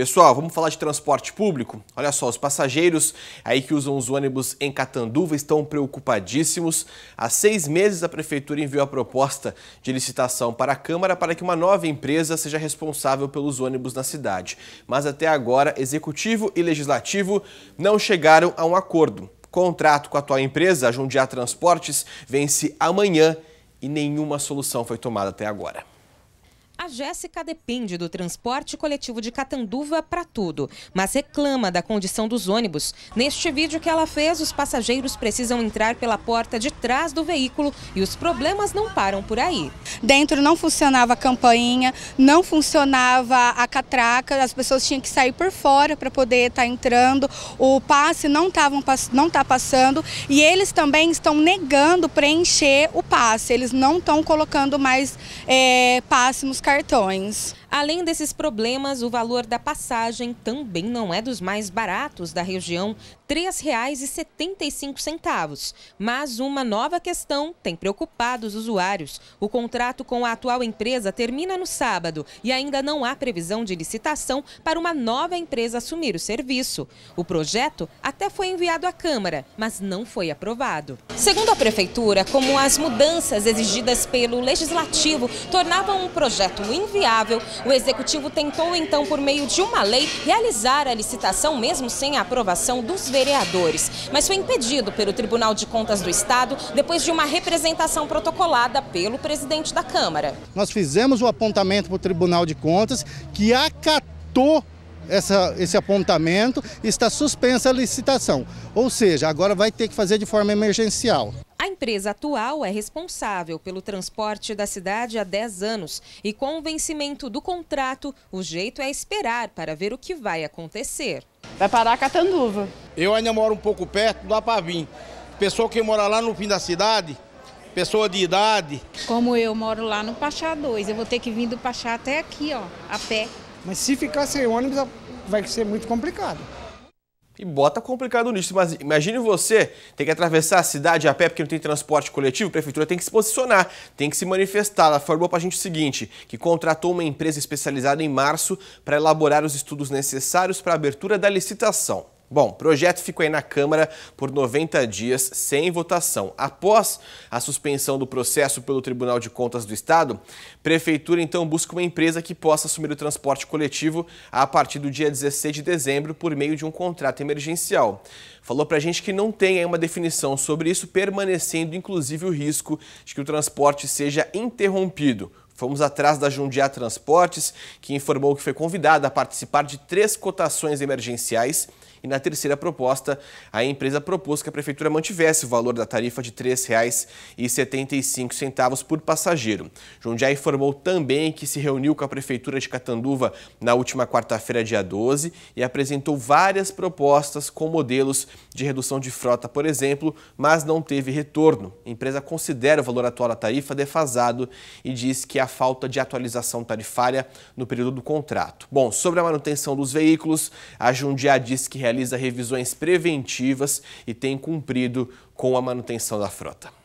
Pessoal, vamos falar de transporte público? Olha só, os passageiros aí que usam os ônibus em Catanduva estão preocupadíssimos. Há seis meses a Prefeitura enviou a proposta de licitação para a Câmara para que uma nova empresa seja responsável pelos ônibus na cidade. Mas até agora, Executivo e Legislativo não chegaram a um acordo. Contrato com a atual empresa, Jundia Transportes, vence amanhã e nenhuma solução foi tomada até agora. A Jéssica depende do transporte coletivo de Catanduva para tudo, mas reclama da condição dos ônibus. Neste vídeo que ela fez, os passageiros precisam entrar pela porta de trás do veículo e os problemas não param por aí. Dentro não funcionava a campainha, não funcionava a catraca, as pessoas tinham que sair por fora para poder estar tá entrando, o passe não está passando e eles também estão negando preencher o passe, eles não estão colocando mais é, passe nos cartões. Além desses problemas, o valor da passagem também não é dos mais baratos da região, R$ 3,75. Mas uma nova questão tem preocupado os usuários. O contrato com a atual empresa termina no sábado e ainda não há previsão de licitação para uma nova empresa assumir o serviço. O projeto até foi enviado à Câmara, mas não foi aprovado. Segundo a Prefeitura, como as mudanças exigidas pelo Legislativo tornavam um projeto projeto inviável, o executivo tentou então, por meio de uma lei, realizar a licitação mesmo sem a aprovação dos vereadores. Mas foi impedido pelo Tribunal de Contas do Estado depois de uma representação protocolada pelo presidente da Câmara. Nós fizemos o apontamento para o Tribunal de Contas que acatou essa, esse apontamento está suspensa a licitação. Ou seja, agora vai ter que fazer de forma emergencial empresa atual é responsável pelo transporte da cidade há 10 anos e, com o vencimento do contrato, o jeito é esperar para ver o que vai acontecer. Vai parar a Catanduva. Eu ainda moro um pouco perto, dá para vir. Pessoa que mora lá no fim da cidade, pessoa de idade. Como eu moro lá no Pachá 2, eu vou ter que vir do Pachá até aqui, ó, a pé. Mas se ficar sem ônibus, vai ser muito complicado. E bota complicado nisso. Mas imagine você tem que atravessar a cidade a pé porque não tem transporte coletivo, a prefeitura tem que se posicionar, tem que se manifestar. Ela falou para a gente o seguinte, que contratou uma empresa especializada em março para elaborar os estudos necessários para a abertura da licitação. Bom, o projeto ficou aí na Câmara por 90 dias sem votação. Após a suspensão do processo pelo Tribunal de Contas do Estado, a Prefeitura então busca uma empresa que possa assumir o transporte coletivo a partir do dia 16 de dezembro por meio de um contrato emergencial. Falou pra gente que não tem aí uma definição sobre isso, permanecendo inclusive o risco de que o transporte seja interrompido. Fomos atrás da Jundia Transportes, que informou que foi convidada a participar de três cotações emergenciais e na terceira proposta, a empresa propôs que a prefeitura mantivesse o valor da tarifa de R$ 3,75 por passageiro. Jundiaí informou também que se reuniu com a prefeitura de Catanduva na última quarta-feira, dia 12, e apresentou várias propostas com modelos de redução de frota, por exemplo, mas não teve retorno. A empresa considera o valor atual da tarifa defasado e diz que há falta de atualização tarifária no período do contrato. Bom, sobre a manutenção dos veículos, a Jundiaí diz que realiza revisões preventivas e tem cumprido com a manutenção da frota.